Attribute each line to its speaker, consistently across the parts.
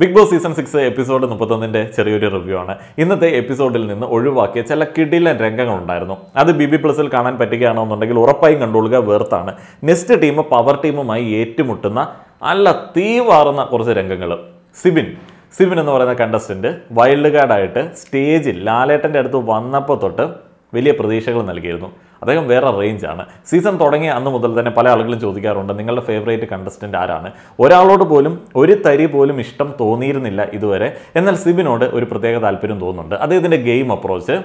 Speaker 1: big Boss season six episode മുപ്പത്തൊന്നിന്റെ ചെറിയൊരു review ആണ് ഇന്നത്തെ എപ്പിസോഡിൽ നിന്ന് ഒഴിവാക്കിയ ചില കിടിലൻ ഉണ്ടായിരുന്നു അത് ബി ബി പ്ലസിൽ കാണാൻ പറ്റുകയാണോ എന്നുണ്ടെങ്കിൽ ഉറപ്പായും കണ്ടുകൊള്ളുക വേർത്താണ് നെക്സ്റ്റ് ടീം പവർ ടീമുമായി ഏറ്റുമുട്ടുന്ന തീ തീവാറുന്ന കുറച്ച് രംഗങ്ങൾ സിബിൻ സിബിൻ എന്ന് പറയുന്ന കണ്ടസ്റ്റന്റ് വൈൽഡ് കാർഡായിട്ട് സ്റ്റേജിൽ ലാലേട്ടൻ്റെ അടുത്ത് വന്നപ്പോൾ തൊട്ട് വലിയ പ്രതീക്ഷകൾ നൽകിയിരുന്നു അദ്ദേഹം വേറെ റേഞ്ചാണ് സീസൺ തുടങ്ങിയ അന്ന് മുതൽ തന്നെ പല ആളുകളും ചോദിക്കാറുണ്ട് നിങ്ങളുടെ ഫേവറേറ്റ് കണ്ടസ്റ്റൻ്റ് ആരാണ് ഒരാളോട് പോലും ഒരു തരി പോലും ഇഷ്ടം തോന്നിയിരുന്നില്ല ഇതുവരെ എന്നാൽ സിബിനോട് ഒരു പ്രത്യേക താല്പര്യം തോന്നുന്നുണ്ട് അദ്ദേഹത്തിൻ്റെ ഗെയിം അപ്രോച്ച്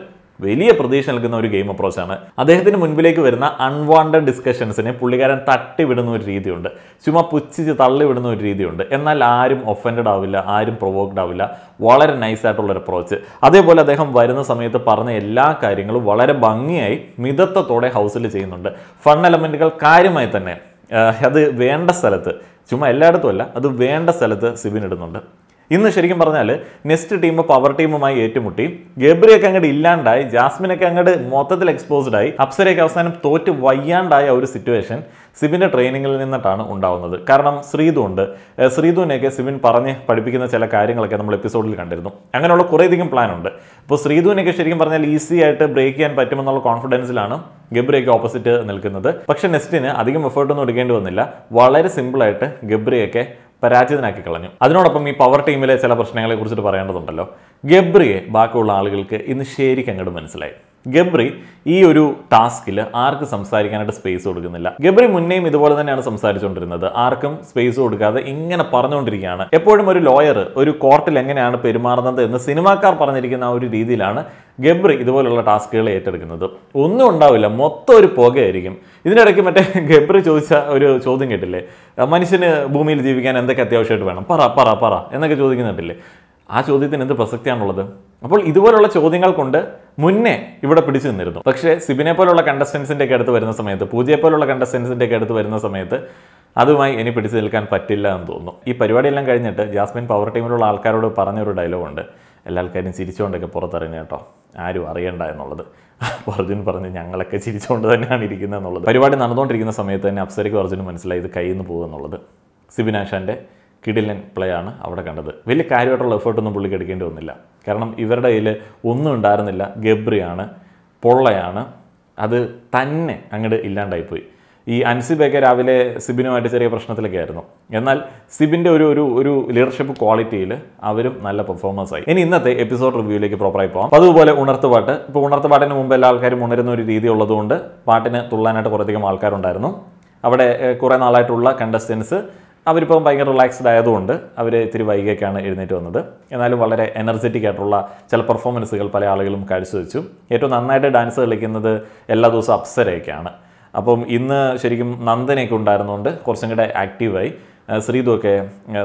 Speaker 1: വലിയ പ്രതീക്ഷ നൽകുന്ന ഒരു ഗെയിം അപ്രോച്ചാണ് അദ്ദേഹത്തിന് മുൻപിലേക്ക് വരുന്ന അൺവാണ്ടഡ് ഡിസ്കഷൻസിനെ പുള്ളിക്കാരൻ തട്ടിവിടുന്ന ഒരു രീതിയുണ്ട് ചുമ പുച്ഛിച്ച് തള്ളിവിടുന്ന ഒരു രീതിയുണ്ട് എന്നാൽ ആരും ഒഫൻഡഡ് ആവില്ല ആരും പ്രൊവോക്ഡ് ആവില്ല വളരെ നൈസായിട്ടുള്ള ഒരു അപ്രോച്ച് അതേപോലെ അദ്ദേഹം വരുന്ന സമയത്ത് പറഞ്ഞ എല്ലാ കാര്യങ്ങളും വളരെ ഭംഗിയായി മിതത്വത്തോടെ ഹൗസിൽ ചെയ്യുന്നുണ്ട് ഫൺ എലമെൻറ്റുകൾ കാര്യമായി തന്നെ അത് വേണ്ട സ്ഥലത്ത് ചുമ്മാ എല്ലായിടത്തും അല്ല അത് വേണ്ട സ്ഥലത്ത് സിബിൻ ഇടുന്നുണ്ട് ഇന്ന് ശരിക്കും പറഞ്ഞാൽ നെസ്റ്റ് ടീം പവർ ടീമുമായി ഏറ്റുമുട്ടി ഗബ്രിയൊക്കെ അങ്ങോട്ട് ഇല്ലാണ്ടായി ജാസ്മിനൊക്കെ അങ്ങോട്ട് മൊത്തത്തിൽ എക്സ്പോസ്ഡ് ആയി അപ്സരയൊക്കെ അവസാനം തോറ്റ് വയ്യാണ്ടായ ഒരു സിറ്റുവേഷൻ സിബിൻ്റെ ട്രെയിനിങ്ങിൽ നിന്നിട്ടാണ് ഉണ്ടാവുന്നത് കാരണം ശ്രീതു ഉണ്ട് ശ്രീതുവിനെയൊക്കെ സിബിൻ പറഞ്ഞ് പഠിപ്പിക്കുന്ന ചില കാര്യങ്ങളൊക്കെ നമ്മൾ എപ്പിസോഡിൽ കണ്ടിരുന്നു അങ്ങനെയുള്ള കുറേയധികം പ്ലാൻ ഉണ്ട് അപ്പോൾ ശ്രീതുവിനൊക്കെ ശരിക്കും പറഞ്ഞാൽ ഈസി ആയിട്ട് ബ്രേക്ക് ചെയ്യാൻ പറ്റുമെന്നുള്ള കോൺഫിഡൻസിലാണ് ഗബ്രിയൊക്കെ ഓപ്പോസിറ്റ് നിൽക്കുന്നത് പക്ഷേ നെസ്റ്റിന് അധികം എഫേർട്ടൊന്നും എടുക്കേണ്ടി വന്നില്ല വളരെ സിമ്പിളായിട്ട് ഗബ്രിയൊക്കെ പരാജിതനാക്കി കളഞ്ഞു അതിനോടൊപ്പം ഈ പവർ ടീമിലെ ചില പ്രശ്നങ്ങളെ കുറിച്ചിട്ട് പറയേണ്ടതുണ്ടല്ലോ ഗബ്രിയെ ബാക്കിയുള്ള ആളുകൾക്ക് ഇന്ന് ശരിക്കും അങ്ങോട്ട് മനസ്സിലായി ഗബ്രി ഈ ഒരു ടാസ്കിൽ ആർക്ക് സംസാരിക്കാനായിട്ട് സ്പേസ് കൊടുക്കുന്നില്ല ഗബ്രി മുന്നേയും ഇതുപോലെ തന്നെയാണ് സംസാരിച്ചുകൊണ്ടിരുന്നത് ആർക്കും സ്പേസ് കൊടുക്കാതെ ഇങ്ങനെ പറഞ്ഞുകൊണ്ടിരിക്കുകയാണ് എപ്പോഴും ഒരു ലോയർ ഒരു കോർട്ടിൽ എങ്ങനെയാണ് പെരുമാറുന്നത് എന്ന് സിനിമാക്കാർ പറഞ്ഞിരിക്കുന്ന ആ ഒരു രീതിയിലാണ് ഗബ്രി ഇതുപോലുള്ള ടാസ്കുകൾ ഏറ്റെടുക്കുന്നത് ഒന്നും ഉണ്ടാവില്ല മൊത്തം ഒരു പുകയായിരിക്കും ഇതിനിടയ്ക്ക് മറ്റേ ഗബ്രി ചോദിച്ച ഒരു ചോദ്യം കേട്ടില്ലേ മനുഷ്യന് ഭൂമിയിൽ ജീവിക്കാൻ എന്തൊക്കെ അത്യാവശ്യമായിട്ട് വേണം പറ പറ പറ എന്നൊക്കെ ചോദിക്കുന്നുണ്ടല്ലേ ആ ചോദ്യത്തിന് എന്ത് പ്രസക്തിയാണുള്ളത് അപ്പോൾ ഇതുപോലുള്ള ചോദ്യങ്ങൾ കൊണ്ട് മുന്നേ ഇവിടെ പിടിച്ചു നിന്നിരുന്നു പക്ഷേ സിബിനെ പോലുള്ള കണ്ടസ്റ്റൻസിൻ്റെ ഒക്കെ അടുത്ത് വരുന്ന സമയത്ത് പൂജയെ പോലുള്ള കണ്ടസ്റ്റൻസിൻ്റെ ഒക്കെ അടുത്ത് വരുന്ന സമയത്ത് അതുമായി ഇനി പിടിച്ചു നിൽക്കാൻ പറ്റില്ല എന്ന് തോന്നുന്നു ഈ പരിപാടിയെല്ലാം കഴിഞ്ഞിട്ട് ജാസ്മിൻ പവർ ടീമിലുള്ള ആൾക്കാരോട് പറഞ്ഞൊരു ഡയലോഗുണ്ട് എല്ലാ ആൾക്കാരും ചിരിച്ചുകൊണ്ടൊക്കെ പുറത്തിറങ്ങി കേട്ടോ ആരും അറിയണ്ട എന്നുള്ളത് അർജുൻ പറഞ്ഞ് ഞങ്ങളൊക്കെ ചിരിച്ചുകൊണ്ട് തന്നെയാണ് ഇരിക്കുന്നത് എന്നുള്ളത് പരിപാടി നടന്നുകൊണ്ടിരിക്കുന്ന സമയത്ത് തന്നെ അപ്സരയ്ക്ക് അർജുന് മനസ്സിലായി ഇത് കയ്യിൽ നിന്ന് പോകുമെന്നുള്ളത് സിബിനാഷാൻ്റെ കിടിലൻ പ്ലേ ആണ് അവിടെ കണ്ടത് വലിയ കാര്യമായിട്ടുള്ള എഫേർട്ടൊന്നും പുള്ളിക്ക് എടുക്കേണ്ടി വന്നില്ല കാരണം ഇവരുടെ കയ്യിൽ ഒന്നും ഉണ്ടായിരുന്നില്ല ഗബ്രിയാണ് പൊള്ളയാണ് അത് തന്നെ അങ്ങോട്ട് ഇല്ലാണ്ടായിപ്പോയി ഈ അൻസിബൊക്കെ രാവിലെ സിബിനുമായിട്ട് ചെറിയ പ്രശ്നത്തിലൊക്കെ ആയിരുന്നു എന്നാൽ സിബിൻ്റെ ഒരു ഒരു ഒരു ലീഡർഷിപ്പ് ക്വാളിറ്റിയിൽ അവരും നല്ല പെർഫോമൻസ് ആയി ഇനി ഇന്നത്തെ എപ്പിസോഡ് റിവ്യൂയിലേക്ക് പ്രോപ്പറായി പോകാം അപ്പോൾ അതുപോലെ ഉണർത്തുപാട്ട് ഇപ്പോൾ ഉണർത്തുപാട്ടിന് മുമ്പ് എല്ലാ ആൾക്കാരും ഉണരുന്ന ഒരു രീതി ഉള്ളതുകൊണ്ട് പാട്ടിന് തുള്ളാനായിട്ട് കുറേയധികം ആൾക്കാരുണ്ടായിരുന്നു അവിടെ കുറേ നാളായിട്ടുള്ള കണ്ടസ്റ്റൻസ് അവരിപ്പം ഭയങ്കര റിലാക്സ്ഡ് ആയതുകൊണ്ട് അവർ ഇത്തിരി വൈകിയൊക്കെയാണ് എഴുന്നേറ്റ് വന്നത് എന്നാലും വളരെ എനർജറ്റിക് ആയിട്ടുള്ള ചില പെർഫോമൻസുകൾ പല ആളുകളും കാഴ്ചവെച്ചു ഏറ്റവും നന്നായിട്ട് ഡാൻസ് കളിക്കുന്നത് എല്ലാ ദിവസവും അപ്സരയൊക്കെയാണ് അപ്പം ഇന്ന് ശരിക്കും നന്ദനയൊക്കെ ഉണ്ടായിരുന്നുകൊണ്ട് കുറച്ചും കൂടെ ആക്റ്റീവായി ശ്രീതുമൊക്കെ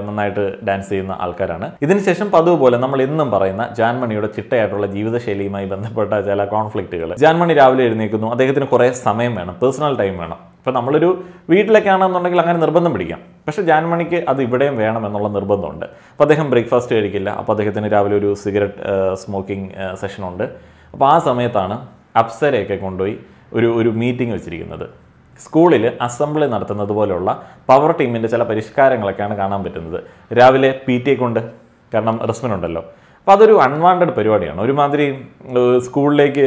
Speaker 1: നന്നായിട്ട് ഡാൻസ് ചെയ്യുന്ന ആൾക്കാരാണ് ഇതിനുശേഷം പതിവ് പോലെ നമ്മൾ എന്നും പറയുന്ന ജാൻമണിയുടെ ചിട്ടയായിട്ടുള്ള ജീവിതശൈലിയുമായി ബന്ധപ്പെട്ട ചില കോൺഫ്ലിക്റ്റുകൾ ജാൻമണി രാവിലെ എഴുന്നേൽക്കുന്നു അദ്ദേഹത്തിന് കുറേ സമയം വേണം പേഴ്സണൽ ടൈം വേണം ഇപ്പം നമ്മളൊരു വീട്ടിലൊക്കെ ആണെന്നുണ്ടെങ്കിൽ അങ്ങനെ നിർബന്ധം പിടിക്കാം പക്ഷേ ജാൻമണിക്ക് അത് ഇവിടെയും വേണം എന്നുള്ള നിർബന്ധമുണ്ട് അപ്പോൾ അദ്ദേഹം ബ്രേക്ക്ഫാസ്റ്റ് കഴിക്കില്ല അപ്പോൾ അദ്ദേഹത്തിന് രാവിലെ ഒരു സിഗരറ്റ് സ്മോക്കിംഗ് സെഷനുണ്ട് അപ്പോൾ ആ സമയത്താണ് അപ്സരയൊക്കെ കൊണ്ടുപോയി ഒരു ഒരു മീറ്റിംഗ് വെച്ചിരിക്കുന്നത് സ്കൂളിൽ അസംബ്ലി നടത്തുന്നത് പോലെയുള്ള പവർ ടീമിൻ്റെ ചില പരിഷ്കാരങ്ങളൊക്കെയാണ് കാണാൻ പറ്റുന്നത് രാവിലെ പി ടി എ കൊണ്ട് കാരണം റസ്മിനുണ്ടല്ലോ അപ്പോൾ അതൊരു അൺവാണ്ടഡ് പരിപാടിയാണ് ഒരുമാതിരി സ്കൂളിലേക്ക്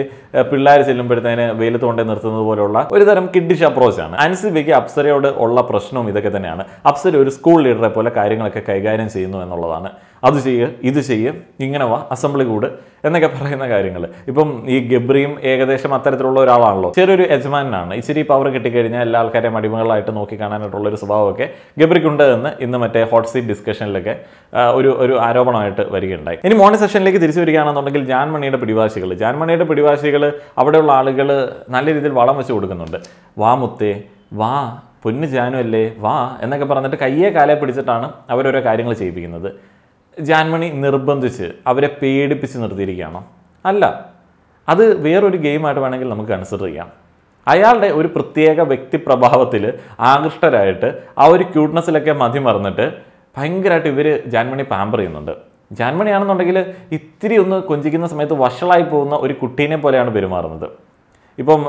Speaker 1: പിള്ളേർ ചെല്ലുമ്പോഴത്തേന് വെയിലത്ത് കൊണ്ടേ നിർത്തുന്നത് പോലുള്ള ഒരു തരം കിഡിഷ് അപ്രോച്ചാണ് അനുസരിബിക്ക് അപ്സരയോട് ഉള്ള പ്രശ്നവും ഇതൊക്കെ തന്നെയാണ് അപ്സര ഒരു സ്കൂൾ ലീഡറെ പോലെ കാര്യങ്ങളൊക്കെ കൈകാര്യം ചെയ്യുന്നു എന്നുള്ളതാണ് അത് ചെയ്യുക ഇത് ചെയ്യുക ഇങ്ങനെ വാ അസംബ്ലി കൂട് എന്നൊക്കെ പറയുന്ന കാര്യങ്ങൾ ഇപ്പം ഈ ഗബ്രിയും ഏകദേശം അത്തരത്തിലുള്ള ഒരാളാണല്ലോ ചെറിയൊരു യജമാനാണ് ഇച്ചിരി പവർ കിട്ടിക്കഴിഞ്ഞാൽ എല്ലാ ആൾക്കാരെയും അടിമകളായിട്ട് നോക്കി കാണാനായിട്ടുള്ള ഒരു സ്വഭാവമൊക്കെ ഗബ്രിക്കുണ്ട് എന്ന് ഇന്ന് മറ്റേ ഹോട്ട് സീറ്റ് ഡിസ്കഷനിലൊക്കെ ഒരു ഒരു ആരോപണമായിട്ട് വരികയുണ്ടായി ഇനി മോർണിംഗ് സെഷനിലേക്ക് തിരിച്ചു വരികയാണെന്നുണ്ടെങ്കിൽ ജാൻമണിയുടെ പിടിവാശികൾ ജാൻമണിയുടെ പിടിവാശികൾ അവിടെയുള്ള ആളുകൾ നല്ല രീതിയിൽ വളം വെച്ച് കൊടുക്കുന്നുണ്ട് വാ മുത്തേ വാ പൊന്നു അല്ലേ വാ എന്നൊക്കെ പറഞ്ഞിട്ട് കയ്യെ കാലേ പിടിച്ചിട്ടാണ് അവരോരോ കാര്യങ്ങൾ ചെയ്യിപ്പിക്കുന്നത് ജാൻമണി നിർബന്ധിച്ച് അവരെ പേടിപ്പിച്ച് നിർത്തിയിരിക്കുകയാണോ അല്ല അത് വേറൊരു ഗെയിമായിട്ട് വേണമെങ്കിൽ നമുക്ക് കൺസിഡർ ചെയ്യാം അയാളുടെ ഒരു പ്രത്യേക വ്യക്തി പ്രഭാവത്തിൽ ആകൃഷ്ടരായിട്ട് ആ ഒരു ക്യൂട്ട്നെസ്സിലൊക്കെ മതി മറന്നിട്ട് ഭയങ്കരമായിട്ട് ഇവർ ജാൻമണി പാമ്പർ ചെയ്യുന്നുണ്ട് ജാൻമണിയാണെന്നുണ്ടെങ്കിൽ ഇത്തിരി ഒന്ന് കൊഞ്ചിക്കുന്ന സമയത്ത് വഷളായി പോകുന്ന ഒരു കുട്ടീനെ പോലെയാണ് പെരുമാറുന്നത് ഇപ്പം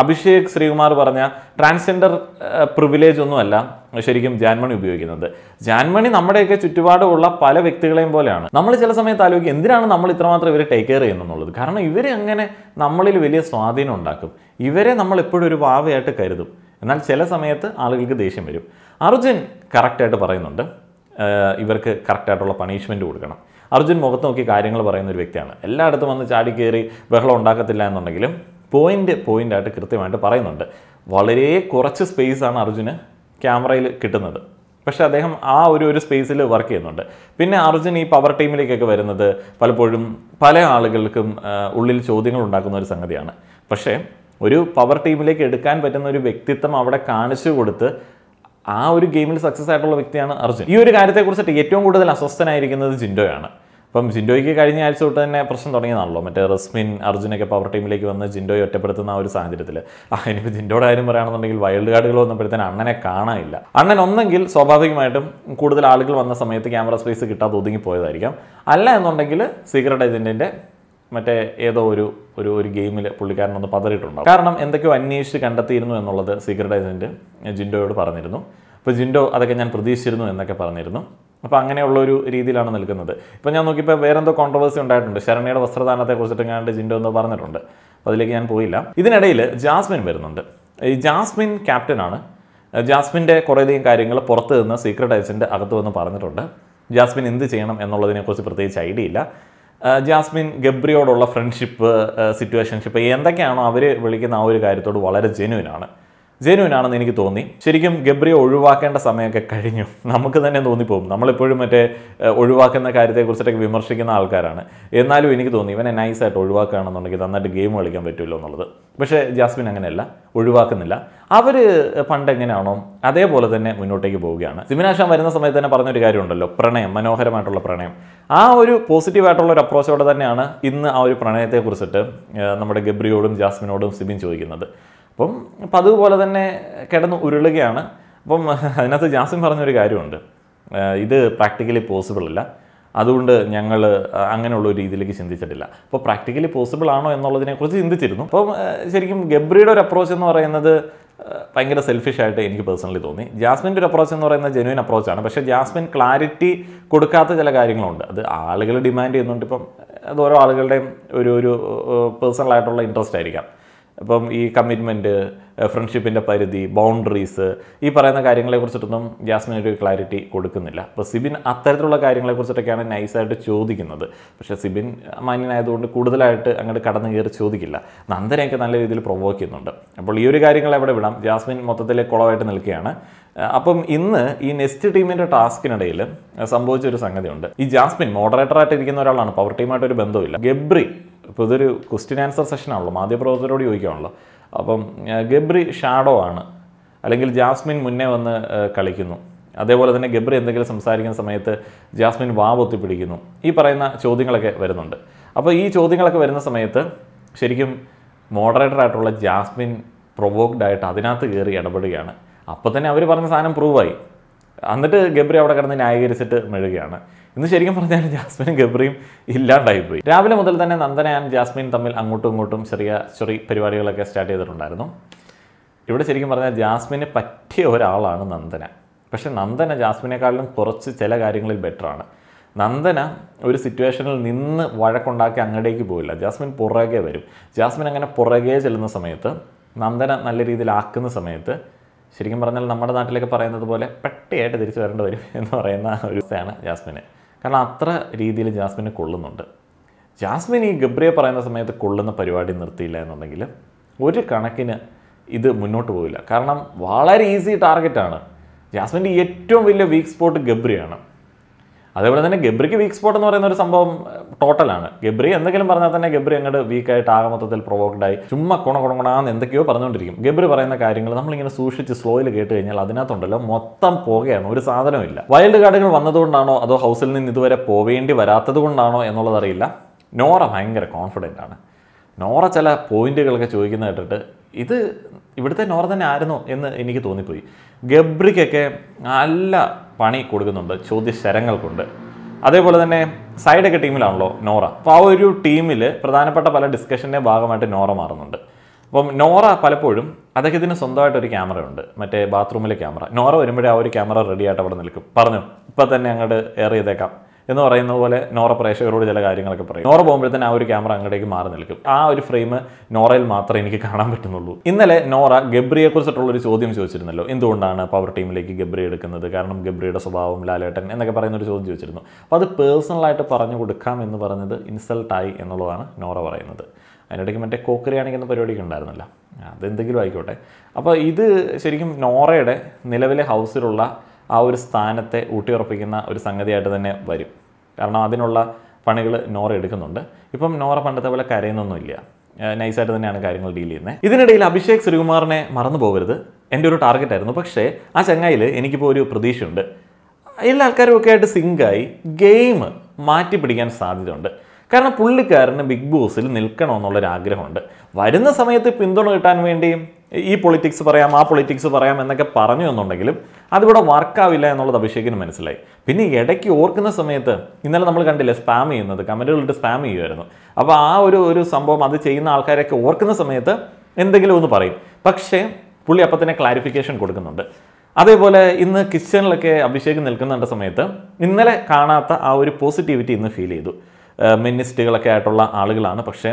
Speaker 1: അഭിഷേക് ശ്രീകുമാർ പറഞ്ഞ ട്രാൻസ്ജെൻഡർ പ്രിവിലേജ് ഒന്നുമല്ല ശരിക്കും ജാൻമണി ഉപയോഗിക്കുന്നത് ജാൻമണി നമ്മുടെയൊക്കെ ചുറ്റുപാടുമുള്ള പല വ്യക്തികളെയും പോലെയാണ് നമ്മൾ ചില സമയത്ത് ആലോചിക്കും എന്തിനാണ് നമ്മൾ ഇത്രമാത്രം ഇവരെ ടേക്ക് കെയർ ചെയ്യുന്നുള്ളത് കാരണം ഇവരെ അങ്ങനെ നമ്മളിൽ വലിയ സ്വാധീനം ഉണ്ടാക്കും ഇവരെ നമ്മൾ എപ്പോഴും ഒരു വാവയായിട്ട് കരുതും എന്നാൽ ചില സമയത്ത് ആളുകൾക്ക് ദേഷ്യം വരും അർജുൻ കറക്റ്റായിട്ട് പറയുന്നുണ്ട് ഇവർക്ക് കറക്റ്റായിട്ടുള്ള പണിഷ്മെൻറ്റ് കൊടുക്കണം അർജുൻ മുഖത്ത് നോക്കി കാര്യങ്ങൾ പറയുന്ന ഒരു വ്യക്തിയാണ് എല്ലായിടത്തും വന്ന് ചാടി കയറി ബഹളം ഉണ്ടാക്കത്തില്ല എന്നുണ്ടെങ്കിലും പോയിൻ്റ് പോയിൻ്റായിട്ട് കൃത്യമായിട്ട് പറയുന്നുണ്ട് വളരെ കുറച്ച് സ്പേസാണ് അർജുന് ക്യാമറയിൽ കിട്ടുന്നത് പക്ഷേ അദ്ദേഹം ആ ഒരു ഒരു സ്പേസിൽ വർക്ക് ചെയ്യുന്നുണ്ട് പിന്നെ അർജുൻ ഈ പവർ ടീമിലേക്കൊക്കെ വരുന്നത് പലപ്പോഴും പല ആളുകൾക്കും ഉള്ളിൽ ചോദ്യങ്ങൾ ഉണ്ടാക്കുന്ന ഒരു സംഗതിയാണ് പക്ഷേ ഒരു പവർ ടീമിലേക്ക് എടുക്കാൻ പറ്റുന്ന ഒരു വ്യക്തിത്വം അവിടെ കാണിച്ചു കൊടുത്ത് ആ ഒരു ഗെയിമിൽ സക്സസ് ആയിട്ടുള്ള വ്യക്തിയാണ് അർജുൻ ഈ ഒരു കാര്യത്തെക്കുറിച്ചിട്ട് ഏറ്റവും കൂടുതൽ അസ്വസ്ഥനായിരിക്കുന്നത് ജിൻഡോയാണ് ഇപ്പം ജിൻഡോയ്ക്ക് കഴിഞ്ഞ ആഴ്ച തൊട്ട് തന്നെ പ്രശ്നം തുടങ്ങിയതാണല്ലോ മറ്റേ റസ്മിൻ അർജുനൊക്കെ പവർ ടീമിലേക്ക് വന്ന് ജിൻഡോയെ ഒറ്റപ്പെടുത്തുന്ന ആ ഒരു സാഹചര്യത്തിൽ ആ ഇനിയിപ്പോൾ ജിൻഡോയുടെ കാര്യം പറയുകയാണെന്നുണ്ടെങ്കിൽ വൈൽഡ് കാർഡുകൾ വന്നപ്പോഴത്തേന് അണ്ണനെ കാണാനില്ല അണ്ണൻ ഒന്നെങ്കിൽ സ്വാഭാവികമായിട്ടും കൂടുതൽ ആളുകൾ വന്ന സമയത്ത് ക്യാമറ സ്പേസ് കിട്ടാതെ ഒതുങ്ങിപ്പോയതായിരിക്കാം അല്ല എന്നുണ്ടെങ്കിൽ സീക്രട്ട് ഏജൻറ്റിൻ്റെ മറ്റേ ഏതോ ഒരു ഒരു ഒരു ഗെയിമിൽ ഒന്ന് പതറിയിട്ടുണ്ടാവും കാരണം എന്തൊക്കെയോ അന്വേഷിച്ച് കണ്ടെത്തിയിരുന്നു എന്നുള്ളത് സീക്രട്ട് ഏജൻറ്റ് ജിൻഡോയോട് പറഞ്ഞിരുന്നു അപ്പോൾ ജിൻഡോ അതൊക്കെ ഞാൻ പ്രതീക്ഷിച്ചിരുന്നു എന്നൊക്കെ പറഞ്ഞിരുന്നു അപ്പോൾ അങ്ങനെയുള്ള ഒരു രീതിയിലാണ് നിൽക്കുന്നത് ഇപ്പോൾ ഞാൻ നോക്കിയപ്പോൾ വേറെന്തോ കോൺട്രവേഴ്സി ഉണ്ടായിട്ടുണ്ട് ശരണയുടെ വസ്ത്രദാനത്തെ കുറിച്ചിട്ടെങ്ങാണ്ട് ജിൻഡോ എന്തോ പറഞ്ഞിട്ടുണ്ട് അപ്പോൾ അതിലേക്ക് ഞാൻ പോയില്ല ഇതിനിടയിൽ ജാസ്മിൻ വരുന്നുണ്ട് ഈ ജാസ്മിൻ ക്യാപ്റ്റനാണ് ജാസ്മിൻ്റെ കുറേയധികം കാര്യങ്ങൾ പുറത്ത് നിന്ന് സീക്രട്ട് ഏജൻറ്റ് അകത്ത് വന്ന് പറഞ്ഞിട്ടുണ്ട് ജാസ്മിൻ എന്ത് ചെയ്യണം എന്നുള്ളതിനെക്കുറിച്ച് പ്രത്യേകിച്ച് ഐഡിയ ഇല്ല ജാസ്മിൻ ഗബ്രിയോടുള്ള ഫ്രണ്ട്ഷിപ്പ് സിറ്റുവേഷൻഷിപ്പ് എന്തൊക്കെയാണോ അവർ വിളിക്കുന്ന ആ ഒരു കാര്യത്തോട് വളരെ ജെനുവിനാണ് ജെനുവിൻ ആണെന്ന് എനിക്ക് തോന്നി ശരിക്കും ഗബ്രിയെ ഒഴിവാക്കേണ്ട സമയമൊക്കെ കഴിഞ്ഞു നമുക്ക് തന്നെ തോന്നിപ്പോകും നമ്മളെപ്പോഴും മറ്റേ ഒഴിവാക്കുന്ന കാര്യത്തെക്കുറിച്ചിട്ടൊക്കെ വിമർശിക്കുന്ന ആൾക്കാരാണ് എന്നാലും എനിക്ക് തോന്നി ഇവനെ നൈസായിട്ട് ഒഴിവാക്കുകയാണെന്നുണ്ടെങ്കിൽ നന്നായിട്ട് ഗെയിം കളിക്കാൻ പറ്റുമല്ലോ എന്നുള്ളത് പക്ഷേ ജാസ്മിൻ അങ്ങനെയല്ല ഒഴിവാക്കുന്നില്ല അവർ എങ്ങനെയാണോ അതേപോലെ തന്നെ മുന്നോട്ടേക്ക് പോവുകയാണ് സിമിനാശാൻ വരുന്ന സമയത്ത് തന്നെ പറഞ്ഞൊരു കാര്യമുണ്ടല്ലോ പ്രണയം മനോഹരമായിട്ടുള്ള പ്രണയം ആ ഒരു ആയിട്ടുള്ള ഒരു അപ്രോച്ചോടെ തന്നെയാണ് ഇന്ന് ആ ഒരു പ്രണയത്തെക്കുറിച്ചിട്ട് നമ്മുടെ ഗബ്രിയോടും ജാസ്മിനോടും സിബിൻ ചോദിക്കുന്നത് അപ്പം അപ്പം അതുപോലെ തന്നെ കിടന്ന് ഉരുളുകയാണ് അപ്പം അതിനകത്ത് ജാസിം പറഞ്ഞൊരു കാര്യമുണ്ട് ഇത് പ്രാക്ടിക്കലി പോസിബിൾ അല്ല അതുകൊണ്ട് ഞങ്ങൾ അങ്ങനെയുള്ള ഒരു രീതിയിലേക്ക് ചിന്തിച്ചിട്ടില്ല അപ്പോൾ പ്രാക്ടിക്കലി പോസിബിൾ ആണോ എന്നുള്ളതിനെക്കുറിച്ച് ചിന്തിച്ചിരുന്നു അപ്പം ശരിക്കും ഗബ്രിയുടെ ഒരു അപ്രോച്ച് എന്ന് പറയുന്നത് ഭയങ്കര സെൽഫിഷായിട്ട് എനിക്ക് പേഴ്സണലി തോന്നി ജാസ്മിൻ്റെ ഒരു അപ്രോച്ച് എന്ന് പറയുന്നത് ജെനുവിൻ അപ്രോച്ചാണ് പക്ഷേ ജാസ്മിൻ ക്ലാരിറ്റി കൊടുക്കാത്ത ചില കാര്യങ്ങളുണ്ട് അത് ആളുകൾ ഡിമാൻഡ് ചെയ്യുന്നുണ്ട് ഇപ്പം അത് ഓരോ ആളുകളുടെയും ഒരു ഒരു പേഴ്സണലായിട്ടുള്ള ഇൻട്രസ്റ്റ് ആയിരിക്കാം ഇപ്പം ഈ കമ്മിറ്റ്മെൻറ്റ് ഫ്രണ്ട്ഷിപ്പിൻ്റെ പരിധി ബൗണ്ടറീസ് ഈ പറയുന്ന കാര്യങ്ങളെക്കുറിച്ചിട്ടൊന്നും ജാസ്മിൻ ഒരു ക്ലാരിറ്റി കൊടുക്കുന്നില്ല അപ്പോൾ സിബിൻ അത്തരത്തിലുള്ള കാര്യങ്ങളെക്കുറിച്ചിട്ടൊക്കെയാണ് നൈസായിട്ട് ചോദിക്കുന്നത് പക്ഷേ സിബിൻ മാന്യനായതുകൊണ്ട് കൂടുതലായിട്ട് അങ്ങോട്ട് കടന്നു കയറി ചോദിക്കില്ല നന്ദനയൊക്കെ നല്ല രീതിയിൽ പ്രൊവോക്ക് ചെയ്യുന്നുണ്ട് അപ്പോൾ ഈ ഒരു കാര്യങ്ങൾ എവിടെ വിടാം ജാസ്മിൻ മൊത്തത്തിൽ കുളമായിട്ട് നിൽക്കുകയാണ് അപ്പം ഇന്ന് ഈ നെസ്റ്റ് ടീമിൻ്റെ ടാസ്കിനിടയിൽ സംഭവിച്ച ഒരു സംഗതിയുണ്ട് ഈ ജാസ്മിൻ മോഡറേറ്ററായിട്ട് ഇരിക്കുന്ന ഒരാളാണ് പവർ ടീമായിട്ട് ഒരു ബന്ധമില്ല ഗബ്രി ഇപ്പോൾ ഇതൊരു ക്വസ്റ്റ്യൻ ആൻസർ ആണല്ലോ മാധ്യമപ്രവർത്തകരോട് ചോദിക്കുകയാണല്ലോ അപ്പം ഗബ്രി ഷാഡോ ആണ് അല്ലെങ്കിൽ ജാസ്മിൻ മുന്നേ വന്ന് കളിക്കുന്നു അതേപോലെ തന്നെ ഗബ്രി എന്തെങ്കിലും സംസാരിക്കുന്ന സമയത്ത് ജാസ്മിൻ വാവൊത്തി പിടിക്കുന്നു ഈ പറയുന്ന ചോദ്യങ്ങളൊക്കെ വരുന്നുണ്ട് അപ്പോൾ ഈ ചോദ്യങ്ങളൊക്കെ വരുന്ന സമയത്ത് ശരിക്കും മോഡറേറ്റർ ആയിട്ടുള്ള ജാസ്മിൻ പ്രൊവോക്ഡ് ആയിട്ട് അതിനകത്ത് കയറി ഇടപെടുകയാണ് അപ്പോൾ തന്നെ അവർ പറഞ്ഞ സാധനം പ്രൂവായി എന്നിട്ട് ഗബ്രി അവിടെ കിടന്ന് ന്യായീകരിച്ചിട്ട് മെഴുകയാണ് ഇന്ന് ശരിക്കും പറഞ്ഞാൽ ജാസ്മിനും ഗബ്രിയും ഇല്ലാണ്ടായിപ്പോയി രാവിലെ മുതൽ തന്നെ നന്ദന ജാസ്മിൻ തമ്മിൽ അങ്ങോട്ടും ഇങ്ങോട്ടും ചെറിയ ചെറിയ പരിപാടികളൊക്കെ സ്റ്റാർട്ട് ചെയ്തിട്ടുണ്ടായിരുന്നു ഇവിടെ ശരിക്കും പറഞ്ഞാൽ ജാസ്മിന് പറ്റിയ ഒരാളാണ് നന്ദന പക്ഷേ നന്ദന ജാസ്മിനേക്കാളിലും കുറച്ച് ചില കാര്യങ്ങളിൽ ബെറ്ററാണ് നന്ദന ഒരു സിറ്റുവേഷനിൽ നിന്ന് വഴക്കുണ്ടാക്കി അങ്ങടേക്ക് പോയില്ല ജാസ്മിൻ പുറകെ വരും ജാസ്മിൻ അങ്ങനെ പുറകെ ചെല്ലുന്ന സമയത്ത് നന്ദന നല്ല രീതിയിൽ ആക്കുന്ന സമയത്ത് ശരിക്കും പറഞ്ഞാൽ നമ്മുടെ നാട്ടിലൊക്കെ പറയുന്നത് പോലെ പെട്ടിയായിട്ട് തിരിച്ചു വരേണ്ടി വരും എന്ന് പറയുന്ന ഒരു ആണ് ജാസ്മിന് കാരണം അത്ര രീതിയിൽ ജാസ്മിനെ കൊള്ളുന്നുണ്ട് ജാസ്മിൻ ഈ ഗബ്രിയെ പറയുന്ന സമയത്ത് കൊള്ളുന്ന പരിപാടി നിർത്തിയില്ല എന്നുണ്ടെങ്കിൽ ഒരു കണക്കിന് ഇത് മുന്നോട്ട് പോകില്ല കാരണം വളരെ ഈസി ടാർഗറ്റാണ് ജാസ്മിൻ്റെ ഏറ്റവും വലിയ വീക്ക് സ്പോട്ട് ഗബ്രിയാണ് അതേപോലെ തന്നെ ഗബ്രിക്ക് വീക്ക് സ്പോട്ട് എന്ന് പറയുന്ന ഒരു സംഭവം ടോട്ടലാണ് ഗബ്രി എന്തെങ്കിലും പറഞ്ഞാൽ തന്നെ ഗബ്രി അങ്ങോട്ട് വീക്കായിട്ട് ആകെ മൊത്തത്തിൽ പ്രൊവോക്ഡ് ആയി ചുമ്മാ കുണ കുണകുണാന്ന് എന്തൊക്കെയോ പറഞ്ഞുകൊണ്ടിരിക്കും ഗബ്രി പറയുന്ന കാര്യങ്ങൾ നമ്മളിങ്ങനെ സൂക്ഷിച്ച് സ്ലോയിൽ കേട്ട് കഴിഞ്ഞാൽ അതിനകത്തുണ്ടല്ലോ മൊത്തം പോകുകയാണ് ഒരു സാധനമില്ല വൈൽഡ് കാർഡുകൾ വന്നതുകൊണ്ടാണോ അതോ ഹൗസിൽ നിന്ന് ഇതുവരെ പോവേണ്ടി വരാത്തത് കൊണ്ടാണോ എന്നുള്ളതറിയില്ല നോറ ഭയങ്കര കോൺഫിഡൻ്റ് ആണ് നോറ ചില പോയിന്റുകളൊക്കെ ചോദിക്കുന്ന കേട്ടിട്ട് ഇത് ഇവിടുത്തെ നോറ തന്നെ ആയിരുന്നു എന്ന് എനിക്ക് തോന്നിപ്പോയി ഗബ്രിക്കൊക്കെ നല്ല പണി കൊടുക്കുന്നുണ്ട് ചോദ്യശരങ്ങൾക്കുണ്ട് അതേപോലെ തന്നെ സൈഡൊക്കെ ടീമിലാണല്ലോ നോറ അപ്പോൾ ആ ഒരു ടീമിൽ പ്രധാനപ്പെട്ട പല ഡിസ്കഷൻ്റെ ഭാഗമായിട്ട് നോറ മാറുന്നുണ്ട് അപ്പം നോറ പലപ്പോഴും അതൊക്കെ ഇതിന് സ്വന്തമായിട്ടൊരു ക്യാമറ ഉണ്ട് മറ്റേ ബാത്റൂമിലെ ക്യാമറ നോറ വരുമ്പോഴേ ആ ഒരു ക്യാമറ റെഡി ആയിട്ട് അവിടെ നിൽക്കും പറഞ്ഞു ഇപ്പം തന്നെ അങ്ങോട്ട് എയർ ചെയ്തേക്കാം എന്ന് പറയുന്ന പോലെ നോറ പ്രേക്ഷകരോട് ചില കാര്യങ്ങളൊക്കെ പറയും നോറ പോകുമ്പോഴത്തേന് ആ ഒരു ക്യാമറ അങ്ങോട്ടേക്ക് മാറി നിൽക്കും ആ ഒരു ഫ്രെയിം നോറയിൽ മാത്രമേ എനിക്ക് കാണാൻ പറ്റുന്നുള്ളൂ ഇന്നലെ നോറ ഗബ്രിയെക്കുറിച്ചിട്ടുള്ള ഒരു ചോദ്യം ചോദിച്ചിരുന്നല്ലോ എന്തുകൊണ്ടാണ് പവർ ടീമിലേക്ക് ഗബ്രി എടുക്കുന്നത് കാരണം ഗബ്രിയുടെ സ്വഭാവം ലാലേട്ടൻ എന്നൊക്കെ പറയുന്ന ഒരു ചോദ്യം ചോദിച്ചിരുന്നു അപ്പോൾ അത് പേഴ്സണലായിട്ട് പറഞ്ഞു കൊടുക്കാം എന്ന് പറഞ്ഞത് ഇൻസൾട്ടായി എന്നുള്ളതാണ് നോറ പറയുന്നത് അതിനിടയ്ക്ക് മറ്റേ കോക്കറിയാണിക്കുന്ന പരിപാടിക്ക് ഉണ്ടായിരുന്നല്ലോ അതെന്തെങ്കിലും ആയിക്കോട്ടെ അപ്പോൾ ഇത് ശരിക്കും നോറയുടെ നിലവിലെ ഹൗസിലുള്ള ആ ഒരു സ്ഥാനത്തെ ഊട്ടിയുറപ്പിക്കുന്ന ഒരു സംഗതിയായിട്ട് തന്നെ വരും കാരണം അതിനുള്ള പണികൾ നോറ എടുക്കുന്നുണ്ട് ഇപ്പം നോറ പണ്ടത്തെ പോലെ കരയുന്നൊന്നുമില്ല നൈസായിട്ട് തന്നെയാണ് കാര്യങ്ങൾ ഡീൽ ചെയ്യുന്നത് ഇതിനിടയിൽ അഭിഷേക് ശ്രീകുമാറിനെ മറന്നു പോകരുത് എൻ്റെ ഒരു ടാർഗറ്റായിരുന്നു പക്ഷേ ആ ചങ്ങായിൽ എനിക്കിപ്പോൾ ഒരു പ്രതീക്ഷയുണ്ട് എല്ലാ ആൾക്കാരും ഒക്കെ ആയിട്ട് സിങ്കായി ഗെയിം മാറ്റി പിടിക്കാൻ സാധ്യതയുണ്ട് കാരണം പുള്ളിക്കാരന് ബിഗ് ബോസിൽ നിൽക്കണമെന്നുള്ളൊരു ആഗ്രഹമുണ്ട് വരുന്ന സമയത്ത് പിന്തുണ കിട്ടാൻ വേണ്ടിയും ഈ പൊളിറ്റിക്സ് പറയാം ആ പൊളിറ്റിക്സ് പറയാം എന്നൊക്കെ പറഞ്ഞു എന്നുണ്ടെങ്കിലും അതിവിടെ വർക്കാവില്ല എന്നുള്ളത് അഭിഷേകിന് മനസ്സിലായി പിന്നെ ഇടയ്ക്ക് ഓർക്കുന്ന സമയത്ത് ഇന്നലെ നമ്മൾ കണ്ടില്ലേ സ്പാം ചെയ്യുന്നത് കമൻറ്റുകളിട്ട് സ്പാം ചെയ്യുമായിരുന്നു അപ്പോൾ ആ ഒരു ഒരു സംഭവം അത് ചെയ്യുന്ന ആൾക്കാരൊക്കെ ഓർക്കുന്ന സമയത്ത് എന്തെങ്കിലും ഒന്ന് പറയും പക്ഷേ പുള്ളി അപ്പം തന്നെ ക്ലാരിഫിക്കേഷൻ കൊടുക്കുന്നുണ്ട് അതേപോലെ ഇന്ന് കിച്ചണിലൊക്കെ അഭിഷേക് നിൽക്കുന്ന സമയത്ത് ഇന്നലെ കാണാത്ത ആ ഒരു പോസിറ്റിവിറ്റി ഇന്ന് ഫീൽ ചെയ്തു മിനിസ്റ്റുകളൊക്കെ ആയിട്ടുള്ള ആളുകളാണ് പക്ഷേ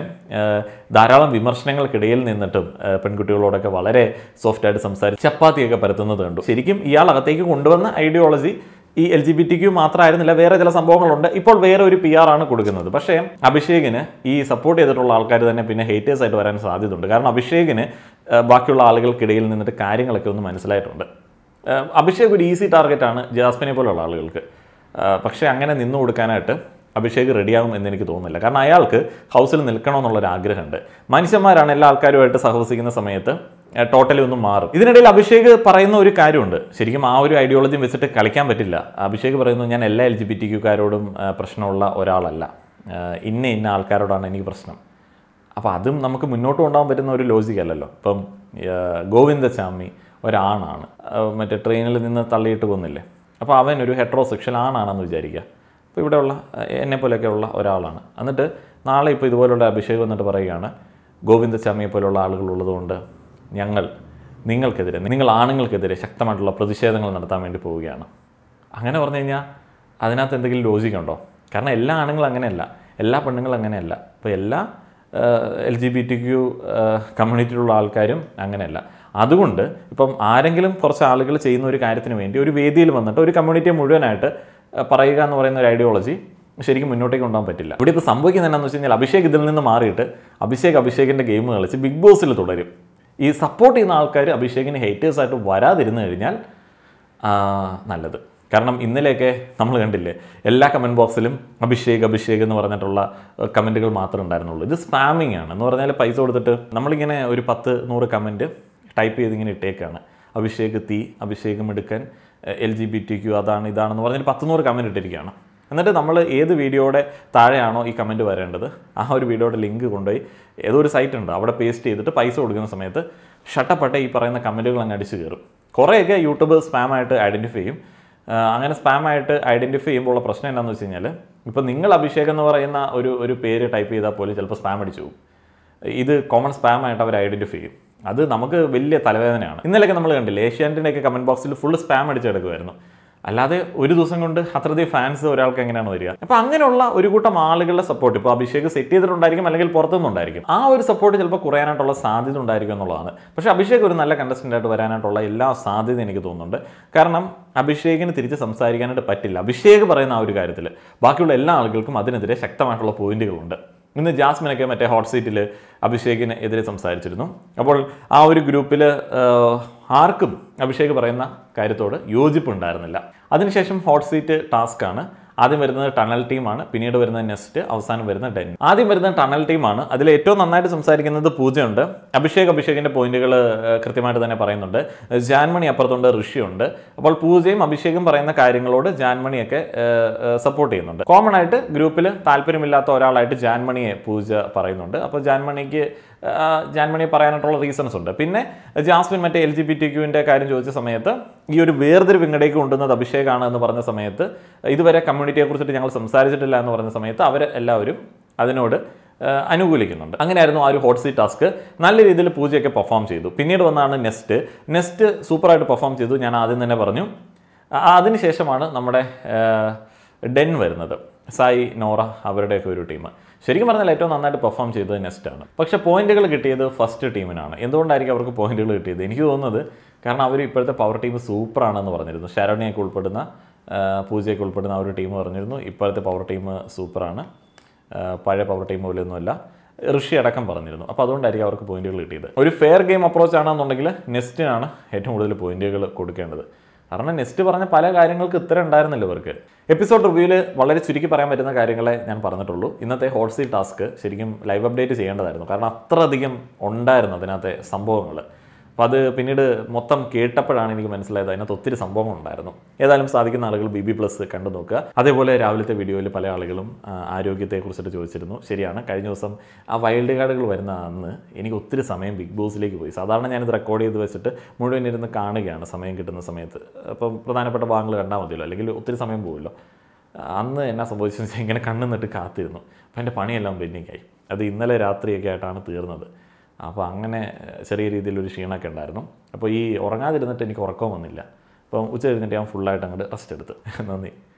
Speaker 1: ധാരാളം വിമർശനങ്ങൾക്കിടയിൽ നിന്നിട്ടും പെൺകുട്ടികളോടൊക്കെ വളരെ സോഫ്റ്റായിട്ട് സംസാരിച്ച് ചപ്പാത്തിയൊക്കെ പരത്തുന്നത് കണ്ടു ശരിക്കും ഇയാൾ അകത്തേക്ക് കൊണ്ടുവന്ന ഐഡിയോളജി ഈ എൽ ജി ബി ടിക്ക് മാത്രമായിരുന്നില്ല വേറെ ചില സംഭവങ്ങളുണ്ട് ഇപ്പോൾ വേറെ ഒരു പി ആർ ആണ് കൊടുക്കുന്നത് പക്ഷേ അഭിഷേകിന് ഈ സപ്പോർട്ട് ചെയ്തിട്ടുള്ള ആൾക്കാർ തന്നെ പിന്നെ ഹേറ്റേഴ്സ് ആയിട്ട് വരാൻ സാധ്യതയുണ്ട് കാരണം അഭിഷേകിന് ബാക്കിയുള്ള ആളുകൾക്കിടയിൽ നിന്നിട്ട് കാര്യങ്ങളൊക്കെ ഒന്ന് മനസ്സിലായിട്ടുണ്ട് അഭിഷേക് ഒരു ഈസി ടാർഗറ്റാണ് ജാസ്മിനെ പോലുള്ള ആളുകൾക്ക് പക്ഷേ അങ്ങനെ നിന്നു കൊടുക്കാനായിട്ട് അഭിഷേക് റെഡിയാകും എന്ന് എനിക്ക് തോന്നുന്നില്ല കാരണം അയാൾക്ക് ഹൗസിൽ നിൽക്കണമെന്നുള്ളൊരു ആഗ്രഹമുണ്ട് മനുഷ്യന്മാരാണ് എല്ലാ ആൾക്കാരുമായിട്ട് സഹവസിക്കുന്ന സമയത്ത് ടോട്ടലി ഒന്നും മാറും ഇതിനിടയിൽ അഭിഷേക് പറയുന്ന ഒരു കാര്യമുണ്ട് ശരിക്കും ആ ഒരു ഐഡിയോളജിയും വെച്ചിട്ട് കളിക്കാൻ പറ്റില്ല അഭിഷേക് പറയുന്നു ഞാൻ എല്ലാ എൽ ജി പി ടി ക്യൂക്കാരോടും പ്രശ്നമുള്ള ഒരാളല്ല ഇന്ന ഇന്ന ആൾക്കാരോടാണ് എനിക്ക് പ്രശ്നം അപ്പോൾ അതും നമുക്ക് മുന്നോട്ട് കൊണ്ടുപോകാൻ പറ്റുന്ന ഒരു ലോജിക് അല്ലല്ലോ ഇപ്പം ഗോവിന്ദചാമി ഒരാണാണ് മറ്റേ ട്രെയിനിൽ നിന്ന് തള്ളിയിട്ട് പോകുന്നില്ലേ അപ്പോൾ അവൻ ഒരു ഹെട്രോസെക്ഷൽ ആണാണെന്ന് വിചാരിക്കുക ഇപ്പോൾ ഇവിടെയുള്ള എന്നെ ഉള്ള ഒരാളാണ് എന്നിട്ട് നാളെ ഇപ്പോൾ ഇതുപോലുള്ള അഭിഷേകം എന്നിട്ട് പറയുകയാണ് ഗോവിന്ദസ്വാമിയെ പോലുള്ള ആളുകൾ ഉള്ളതുകൊണ്ട് ഞങ്ങൾ നിങ്ങൾക്കെതിരെ നിങ്ങൾ ആണുങ്ങൾക്കെതിരെ ശക്തമായിട്ടുള്ള പ്രതിഷേധങ്ങൾ നടത്താൻ വേണ്ടി പോവുകയാണ് അങ്ങനെ പറഞ്ഞു കഴിഞ്ഞാൽ അതിനകത്ത് എന്തെങ്കിലും ലോജിക്കുണ്ടോ കാരണം എല്ലാ ആണുങ്ങളും അങ്ങനെയല്ല എല്ലാ പെണ്ണുങ്ങളും അങ്ങനെയല്ല ഇപ്പോൾ എല്ലാ L G B T Q കമ്മ്യൂണിറ്റിയിലുള്ള ആൾക്കാരും അങ്ങനെയല്ല അതുകൊണ്ട് ഇപ്പം ആരെങ്കിലും കുറച്ച് ആളുകൾ ചെയ്യുന്ന ഒരു കാര്യത്തിന് വേണ്ടി ഒരു വേദിയിൽ വന്നിട്ട് ഒരു കമ്മ്യൂണിറ്റിയെ മുഴുവനായിട്ട് പറയുക എന്ന് പറയുന്ന ഒരു ഐഡിയോളജി ശരിക്കും മുന്നോട്ടേക്ക് കൊണ്ടുപോകാൻ പറ്റില്ല ഇവിടെ ഇപ്പോൾ സംഭവിക്കുന്നത് എന്താണെന്ന് വെച്ച് കഴിഞ്ഞാൽ അഭിഷേക് ഇതിൽ നിന്ന് മാറിയിട്ട് അഭിഷേക് അഭിഷേകിൻ്റെ ഗെയിം കളിച്ച് ബിഗ് ബോസിൽ തുടരും ഈ സപ്പോർട്ട് ചെയ്യുന്ന ആൾക്കാർ അഭിഷേകിന് ഹേറ്റേഴ്സായിട്ട് വരാതിരുന്നു കഴിഞ്ഞാൽ നല്ലത് കാരണം ഇന്നലെയൊക്കെ നമ്മൾ കണ്ടില്ലേ എല്ലാ കമൻറ്റ് ബോക്സിലും അഭിഷേക് അഭിഷേക് എന്ന് പറഞ്ഞിട്ടുള്ള കമൻറ്റുകൾ മാത്രമേ ഉണ്ടായിരുന്നുള്ളൂ ഇത് സ്പാമിങ് ആണ് എന്ന് പറഞ്ഞാൽ പൈസ കൊടുത്തിട്ട് നമ്മളിങ്ങനെ ഒരു പത്ത് നൂറ് കമൻറ്റ് ടൈപ്പ് ചെയ്ത് ഇങ്ങനെ ഇട്ടേക്കാണ് അഭിഷേക് തീ അഭിഷേകം എടുക്കാൻ L G B T Q അതാണ് ഇതാണെന്ന് പറഞ്ഞിട്ട് പത്തുനൂറ് കമൻറ്റ് ഇട്ടിരിക്കുകയാണ് എന്നിട്ട് നമ്മൾ ഏത് വീഡിയോയുടെ താഴെയാണോ ഈ കമൻറ്റ് വരേണ്ടത് ആ ഒരു വീഡിയോയുടെ ലിങ്ക് കൊണ്ടുപോയി ഏതോ ഒരു സൈറ്റ് ഉണ്ട് അവിടെ പേസ്റ്റ് ചെയ്തിട്ട് പൈസ കൊടുക്കുന്ന സമയത്ത് ഷട്ടപ്പെട്ട ഈ പറയുന്ന കമൻറ്റുകൾ അങ്ങ് അടിച്ച് കയറും കുറേയൊക്കെ യൂട്യൂബ് സ്പാമായിട്ട് ഐഡൻറ്റിഫൈ ചെയ്യും അങ്ങനെ സ്പാമായിട്ട് ഐഡൻറ്റിഫൈ ചെയ്യുമ്പോൾ ഉള്ള പ്രശ്നം എന്താണെന്ന് വെച്ച് കഴിഞ്ഞാൽ ഇപ്പോൾ നിങ്ങൾ അഭിഷേക് എന്ന് പറയുന്ന ഒരു ഒരു പേര് ടൈപ്പ് ചെയ്താൽ പോലും ചിലപ്പോൾ സ്പാം അടിച്ചു പോകും ഇത് കോമൺ സ്പാമായിട്ട് അവർ ഐഡൻറ്റിഫൈ ചെയ്യും അത് നമുക്ക് വലിയ തലവേദനയാണ് ഇന്നലെയൊക്കെ നമ്മൾ കണ്ടില്ലേ ഏഷ്യാനെറ്റിൻ്റെയൊക്കെ കമൻറ്റ് ബോക്സിൽ ഫുൾ സ്പാം അടിച്ചെടുക്കുമായിരുന്നു അല്ലാതെ ഒരു ദിവസം കൊണ്ട് അത്രയധികം ഫാൻസ് ഒരാൾക്ക് എങ്ങനെയാണ് വരിക അപ്പൊ അങ്ങനെയുള്ള ഒരു കൂട്ടം ആളുകളുടെ സപ്പോർട്ട് ഇപ്പോൾ അഭിഷേക് സെറ്റ് ചെയ്തിട്ടുണ്ടായിരിക്കും അല്ലെങ്കിൽ പുറത്തുനിന്നുണ്ടായിരിക്കും ആ ഒരു സപ്പോർട്ട് ചിലപ്പോൾ കുറയാനായിട്ടുള്ള സാധ്യത ഉണ്ടായിരിക്കും എന്നുള്ളതാണ് പക്ഷേ അഭിഷേക് ഒരു നല്ല കണ്ടസ്റ്റൻ്റ് ആയിട്ട് വരാനായിട്ടുള്ള എല്ലാ സാധ്യതയും എനിക്ക് തോന്നുന്നുണ്ട് കാരണം അഭിഷേകിന് തിരിച്ച് സംസാരിക്കാനായിട്ട് പറ്റില്ല അഭിഷേക് പറയുന്ന ആ ഒരു കാര്യത്തിൽ ബാക്കിയുള്ള എല്ലാ ആളുകൾക്കും അതിനെതിരെ ശക്തമായിട്ടുള്ള പോയിന്റുകളുണ്ട് ഇന്ന് ജാസ്മിനൊക്കെ മറ്റേ ഹോട്ട് സീറ്റിൽ അഭിഷേകിന് എതിരെ സംസാരിച്ചിരുന്നു അപ്പോൾ ആ ഒരു ഗ്രൂപ്പിൽ ആർക്കും അഭിഷേക് പറയുന്ന കാര്യത്തോട് യോജിപ്പ് ഉണ്ടായിരുന്നില്ല അതിനുശേഷം ഹോട്ട് സീറ്റ് ടാസ്ക്കാണ് ആദ്യം വരുന്നത് ടണൽ ടീമാണ് പിന്നീട് വരുന്നത് നെസ്റ്റ് അവസാനം വരുന്ന ഡെൻ ആദ്യം വരുന്ന ടണൽ ടീമാണ് അതിൽ ഏറ്റവും നന്നായിട്ട് സംസാരിക്കുന്നത് പൂജയുണ്ട് അഭിഷേക് അഭിഷേകിൻ്റെ പോയിന്റുകൾ കൃത്യമായിട്ട് തന്നെ പറയുന്നുണ്ട് ജാൻമണി അപ്പുറത്തുണ്ട് ഋഷിയുണ്ട് അപ്പോൾ പൂജയും അഭിഷേകും പറയുന്ന കാര്യങ്ങളോട് ജാൻമണിയൊക്കെ സപ്പോർട്ട് ചെയ്യുന്നുണ്ട് കോമൺ ആയിട്ട് ഗ്രൂപ്പിൽ താല്പര്യമില്ലാത്ത ഒരാളായിട്ട് ജാൻമണിയെ പൂജ പറയുന്നുണ്ട് അപ്പോൾ ജാൻമണിക്ക് ജാൻമണി പറയാനായിട്ടുള്ള റീസൺസ് ഉണ്ട് പിന്നെ ജാസ്മിൻ മറ്റേ എൽ ജി ബി ടി ക്യൂവിൻ്റെ കാര്യം ചോദിച്ച സമയത്ത് ഈ ഒരു വേർതിരിവ് ഇങ്ങടേക്ക് കൊണ്ടുവന്നത് അഭിഷേകാണ് എന്ന് പറഞ്ഞ സമയത്ത് ഇതുവരെ കമ്മ്യൂണിറ്റിയെക്കുറിച്ചിട്ട് ഞങ്ങൾ സംസാരിച്ചിട്ടില്ല എന്ന് പറഞ്ഞ സമയത്ത് അവർ എല്ലാവരും അതിനോട് അനുകൂലിക്കുന്നുണ്ട് അങ്ങനെയായിരുന്നു ആ ഒരു ഹോട്ട് സീറ്റ് ടാസ്ക് നല്ല രീതിയിൽ പൂജയൊക്കെ പെർഫോം ചെയ്തു പിന്നീട് വന്നാണ് നെസ്റ്റ് നെസ്റ്റ് സൂപ്പറായിട്ട് പെർഫോം ചെയ്തു ഞാൻ ആദ്യം തന്നെ പറഞ്ഞു അതിനുശേഷമാണ് നമ്മുടെ ഡെൻ വരുന്നത് സായി നോറ അവരുടെയൊക്കെ ഒരു ടീം ശരിക്കും പറഞ്ഞാൽ ഏറ്റവും നന്നായിട്ട് പെർഫോം ചെയ്തത് ആണ് പക്ഷേ പോയിന്റുകൾ കിട്ടിയത് ഫസ്റ്റ് ടീമിനാണ് എന്തുകൊണ്ടായിരിക്കും അവർക്ക് പോയിന്റുകൾ കിട്ടിയത് എനിക്ക് തോന്നുന്നത് കാരണം അവർ ഇപ്പോഴത്തെ പവർ ടീം സൂപ്പറാണെന്ന് പറഞ്ഞിരുന്നു ശരണിയൊക്കെ ഉൾപ്പെടുന്ന പൂജയൊക്കെ ഉൾപ്പെടുന്ന ഒരു ടീം പറഞ്ഞിരുന്നു ഇപ്പോഴത്തെ പവർ ടീം സൂപ്പറാണ് പഴയ പവർ ടീം പോലെയൊന്നുമല്ല ഋഷി അടക്കം പറഞ്ഞിരുന്നു അപ്പോൾ അതുകൊണ്ടായിരിക്കും അവർക്ക് പോയിന്റുകൾ കിട്ടിയത് ഒരു ഫെയർ ഗെയിം അപ്രോച്ച് ആണെന്നുണ്ടെങ്കിൽ നെസ്റ്റിനാണ് ഏറ്റവും കൂടുതൽ പോയിന്റുകൾ കൊടുക്കേണ്ടത് കാരണം നെസ്റ്റ് പറഞ്ഞ പല കാര്യങ്ങൾക്ക് ഇത്ര ഉണ്ടായിരുന്നല്ലോ ഇവർക്ക് എപ്പിസോഡ് റിവ്യൂവിൽ വളരെ ചുരുക്കി പറയാൻ പറ്റുന്ന കാര്യങ്ങളെ ഞാൻ പറഞ്ഞിട്ടുള്ളൂ ഇന്നത്തെ ഹോട്ട്സീറ്റ് ടാസ്ക് ശരിക്കും ലൈവ് അപ്ഡേറ്റ് ചെയ്യേണ്ടതായിരുന്നു കാരണം അത്രയധികം ഉണ്ടായിരുന്നു അതിനകത്തെ സംഭവങ്ങൾ അപ്പോൾ അത് പിന്നീട് മൊത്തം കേട്ടപ്പോഴാണ് എനിക്ക് മനസ്സിലായത് അതിനകത്ത് ഒത്തിരി സംഭവങ്ങൾ ഉണ്ടായിരുന്നു ഏതായാലും സാധിക്കുന്ന ആളുകൾ ബി ബി പ്ലസ് കണ്ടു നോക്കുക അതേപോലെ രാവിലത്തെ വീഡിയോയിൽ പല ആളുകളും ആരോഗ്യത്തെക്കുറിച്ചിട്ട് ചോദിച്ചിരുന്നു ശരിയാണ് കഴിഞ്ഞ ദിവസം ആ വൈൽഡ് കാർഡുകൾ വരുന്ന അന്ന് എനിക്ക് ഒത്തിരി സമയം ബിഗ് ബോസിലേക്ക് പോയി സാധാരണ ഞാനിത് റെക്കോർഡ് ചെയ്ത് വെച്ചിട്ട് മുഴുവൻ ഇരുന്ന് കാണുകയാണ് സമയം കിട്ടുന്ന സമയത്ത് അപ്പം പ്രധാനപ്പെട്ട ഭാഗങ്ങൾ കണ്ടാൽ മതിയല്ലോ അല്ലെങ്കിൽ ഒത്തിരി സമയം പോകുമല്ലോ അന്ന് എന്നാ സംഭവിച്ചതെന്ന് വെച്ചാൽ ഇങ്ങനെ കണ്ണു നിന്നിട്ട് കാത്തിരുന്നു അപ്പം എൻ്റെ പണിയെല്ലാം ആയി അത് ഇന്നലെ രാത്രിയൊക്കെ ആയിട്ടാണ് തീർന്നത് അപ്പോൾ അങ്ങനെ ചെറിയ രീതിയിലൊരു ക്ഷീണമൊക്കെ ഉണ്ടായിരുന്നു അപ്പോൾ ഈ ഉറങ്ങാതിരുന്നിട്ട് എനിക്ക് ഉറക്കം വന്നില്ല അപ്പം ഉച്ച കഴിഞ്ഞിട്ട് ഞാൻ ഫുള്ളായിട്ട് അങ്ങോട്ട് റെസ്റ്റ് എടുത്ത് നന്ദി